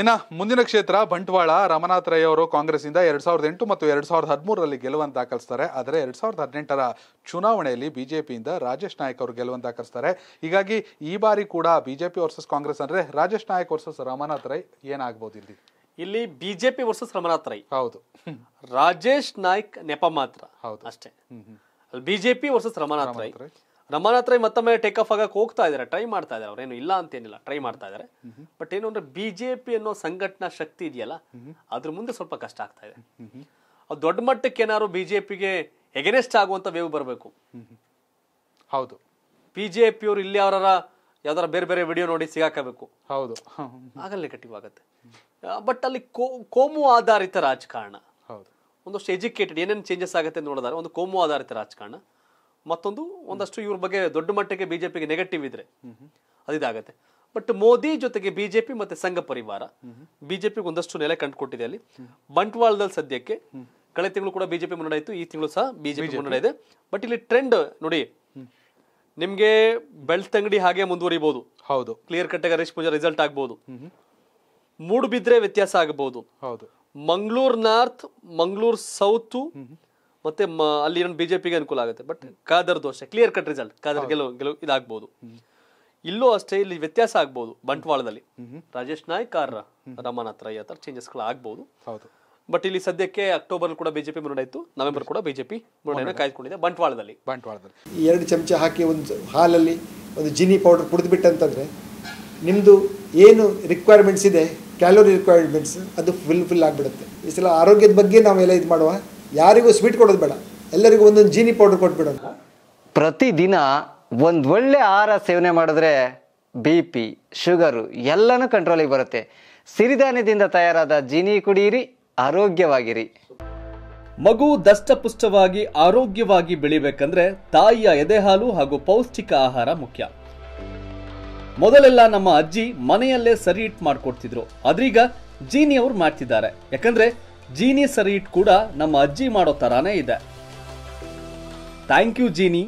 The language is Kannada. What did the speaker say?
ಇನ್ನ ಮುಂದಿನ ಕ್ಷೇತ್ರ ಬಂಟ್ವಾಳ ರಮನಾಥ್ ರೈ ಅವರು ಇಂದ ಎರಡ್ ಸಾವಿರದ ಎಂಟು ಮತ್ತು ಎರಡ್ ಸಾವಿರದ ಹದಿಮೂರರಲ್ಲಿ ಗೆಲುವನ್ನು ದಾಖಲಿಸ್ತಾರೆ ಆದರೆ ಎರಡ್ ಸಾವಿರದ ಹದಿನೆಂಟರ ಚುನಾವಣೆಯಲ್ಲಿ ಬಿಜೆಪಿಯಿಂದ ರಾಜೇಶ್ ನಾಯಕ್ ಅವರು ಗೆಲುವನ್ನು ದಾಖಲಿಸ್ತಾರೆ ಹೀಗಾಗಿ ಈ ಬಾರಿ ಕೂಡ ಬಿಜೆಪಿ ವರ್ಸಸ್ ಕಾಂಗ್ರೆಸ್ ಅಂದ್ರೆ ರಾಜೇಶ್ ನಾಯಕ್ ವರ್ಸಸ್ ರಮನಾಥ್ ರೈ ಏನಾಗಬಹುದು ಇಲ್ಲಿ ಇಲ್ಲಿ ಬಿಜೆಪಿ ವರ್ಸಸ್ ರಮನಾಥ್ ರೈ ಹೌದು ರಾಜೇಶ್ ನಾಯ್ಕ್ ನೆಪ ಮಾತ್ರ ಹೌದು ಅಷ್ಟೇ ಬಿಜೆಪಿ ವರ್ಸಸ್ ರಮನಾಥ್ ರೈ ನಮ್ಮನ ಹತ್ರ ಮತ್ತೊಮ್ಮೆ ಟೇಕ್ ಆಫ್ ಆಗಕ್ಕೆ ಹೋಗ್ತಾ ಇದ್ದಾರೆ ಟ್ರೈ ಮಾಡ್ತಾ ಇದ್ದಾರೆ ಅವ್ರೇನು ಇಲ್ಲ ಅಂತೇನಿಲ್ಲ ಟ್ರೈ ಮಾಡ್ತಾ ಇದ್ದಾರೆ ಬಟ್ ಏನು ಅಂದ್ರೆ ಬಿಜೆಪಿ ಅನ್ನೋ ಸಂಘಟನಾ ಶಕ್ತಿ ಇದೆಯಲ್ಲ ಅದ್ರ ಮುಂದೆ ಸ್ವಲ್ಪ ಕಷ್ಟ ಆಗ್ತಾ ಇದೆ ಅದು ದೊಡ್ಡ ಮಟ್ಟಕ್ಕೆ ಏನಾದ್ರು ಬಿಜೆಪಿಗೆ ಎಗನೆಸ್ಟ್ ಆಗುವಂತ ವೇವ್ ಬರಬೇಕು ಹೌದು ಬಿಜೆಪಿ ಅವರು ಇಲ್ಲಿ ಅವರ ಯಾವ್ದಾರ ಬೇರೆ ಬೇರೆ ವಿಡಿಯೋ ನೋಡಿ ಸಿಗಾಕಬೇಕು ಹೌದು ಆಗಲ್ಲ ನೆಗೆಟಿವ್ ಬಟ್ ಅಲ್ಲಿ ಕೋಮು ಆಧಾರಿತ ರಾಜಕಾರಣ ಒಂದಷ್ಟು ಎಜುಕೇಟೆಡ್ ಏನೇನು ಚೇಂಜಸ್ ಆಗುತ್ತೆ ನೋಡಿದಾರೆ ಒಂದು ಕೋಮು ಆಧಾರಿತ ರಾಜಕಾರಣ ಮತ್ತೊಂದು ಒಂದಷ್ಟು ಇವ್ರ ಬಗ್ಗೆ ದೊಡ್ಡ ಮಟ್ಟಕ್ಕೆ ಬಿಜೆಪಿಗೆ ನೆಗೆಟಿವ್ ಇದ್ರೆ ಅದಿದಾಗತ್ತೆ ಬಟ್ ಮೋದಿ ಜೊತೆಗೆ ಬಿಜೆಪಿ ಮತ್ತೆ ಸಂಘ ಪರಿವಾರ ಬಿಜೆಪಿಗೆ ಒಂದಷ್ಟು ನೆಲೆ ಕಂಡುಕೊಟ್ಟಿದೆ ಅಲ್ಲಿ ಬಂಟ್ವಾಳದಲ್ಲಿ ಸದ್ಯಕ್ಕೆ ಕಳೆದ ತಿಂಗಳು ಕೂಡ ಬಿಜೆಪಿ ಮುನ್ನಡೆ ಈ ತಿಂಗಳು ಸಹ ಬಿಜೆಪಿ ಮುನ್ನಡೆ ಇದೆ ಬಟ್ ಇಲ್ಲಿ ಟ್ರೆಂಡ್ ನೋಡಿ ನಿಮ್ಗೆ ಬೆಳ್ತಂಗಡಿ ಹಾಗೆ ಮುಂದುವರಿಬಹುದು ಹೌದು ಕ್ಲಿಯರ್ ಕಟ್ ಆಗಿ ಹರೀಶ್ ಪೂಜಾ ರಿಸಲ್ಟ್ ಆಗ್ಬಹುದು ಮೂಡ್ ಬಿದ್ರೆ ವ್ಯತ್ಯಾಸ ಆಗಬಹುದು ಹೌದು ಮಂಗಳೂರು ನಾರ್ತ್ ಮಂಗಳೂರು ಸೌತ್ ಮತ್ತೆ ಅಲ್ಲಿ ಜೆ ಬಿಜೆಪಿಗೆ ಅನುಕೂಲ ಆಗುತ್ತೆ ಬಟ್ ಖಾದರ್ ದೋಷ ಕ್ಲಿಯರ್ ಕಟ್ ರಿಸಲ್ಟ್ ಖಾದರ್ ಗೆಲುವು ಗೆಲುವು ಇದಾಗ್ಬೋದು ಇಲ್ಲೂ ಅಷ್ಟೇ ಇಲ್ಲಿ ವ್ಯತ್ಯಾಸ ಆಗ್ಬೋದು ಬಂಟ್ವಾಳದಲ್ಲಿ ರಾಜೇಶ್ ನಾಯ್ಕ್ ಆರ್ ರಮನಾಥ್ ರೈ ಈ ಥರ ಚೇಂಜಸ್ಗಳು ಆಗ್ಬೋದು ಬಟ್ ಇಲ್ಲಿ ಸದ್ಯಕ್ಕೆ ಅಕ್ಟೋಬರ್ ಕೂಡ ಬಿಜೆಪಿ ಮುನ್ನಡೆ ನವೆಂಬರ್ ಕೂಡ ಬಿಜೆಪಿ ಮುನ್ನಡೆಯನ್ನು ಕಾಯ್ದುಕೊಂಡಿದೆ ಬಂಟ್ವಾಳದಲ್ಲಿ ಬಂಟ್ವಾಳದಲ್ಲಿ ಎರಡು ಚಮಚ ಹಾಕಿ ಒಂದು ಹಾಲಲ್ಲಿ ಒಂದು ಜಿನಿ ಪೌಡರ್ ಕುಡಿದ್ಬಿಟ್ಟಂತಂದ್ರೆ ನಿಮ್ಮದು ಏನು ರಿಕ್ವೈರ್ಮೆಂಟ್ಸ್ ಇದೆ ಕ್ಯಾಲೋರಿ ರಿಕ್ವೈರ್ಮೆಂಟ್ಸ್ ಅದು ಫುಲ್ ಫಿಲ್ ಆಗಿಬಿಡುತ್ತೆ ಈ ಸಲ ಆರೋಗ್ಯದ ಬಗ್ಗೆ ನಾವೆಲ್ಲ ಇದು ಮಾಡುವ ಯಾರಿಗೂ ಸ್ವೀಟ್ ಕೊಡೋದು ಬೇಡ ಎಲ್ಲರಿಗೂ ಒಂದೊಂದು ಜೀನಿ ಪೌಡರ್ ಕೊಟ್ಬಿಡೋಣ ಪ್ರತಿದಿನ ಒಂದು ಒಳ್ಳೆ ಆಹಾರ ಸೇವನೆ ಮಾಡಿದ್ರೆ ಬಿ ಪಿ ಶುಗರು ಎಲ್ಲನೂ ಕಂಟ್ರೋಲಿಗೆ ಬರುತ್ತೆ ಸಿರಿಧಾನ್ಯದಿಂದ ತಯಾರಾದ ಜೀನಿ ಕುಡಿಯಿರಿ ಆರೋಗ್ಯವಾಗಿರಿ ಮಗು ದಷ್ಟಪುಷ್ಟವಾಗಿ ಆರೋಗ್ಯವಾಗಿ ಬೆಳಿಬೇಕಂದ್ರೆ ತಾಯಿಯ ಎದೆಹಾಲು ಹಾಗೂ ಪೌಷ್ಟಿಕ ಆಹಾರ ಮುಖ್ಯ ಮೊದಲೆಲ್ಲ ನಮ್ಮ ಅಜ್ಜಿ ಮನೆಯಲ್ಲೇ ಸರಿ ಇಟ್ ಮಾಡ್ಕೊಡ್ತಿದ್ರು ಅದ್ರೀಗ ಜೀನಿ ಅವ್ರು ಮಾಡ್ತಿದ್ದಾರೆ ಯಾಕಂದ್ರೆ ಜೀನಿ ಸರಿ ಇಟ್ ಕೂಡ ನಮ್ಮ ಅಜ್ಜಿ ಮಾಡೋ ತರಾನೇ ಇದೆ ಥ್ಯಾಂಕ್ ಯು ಜೀನಿ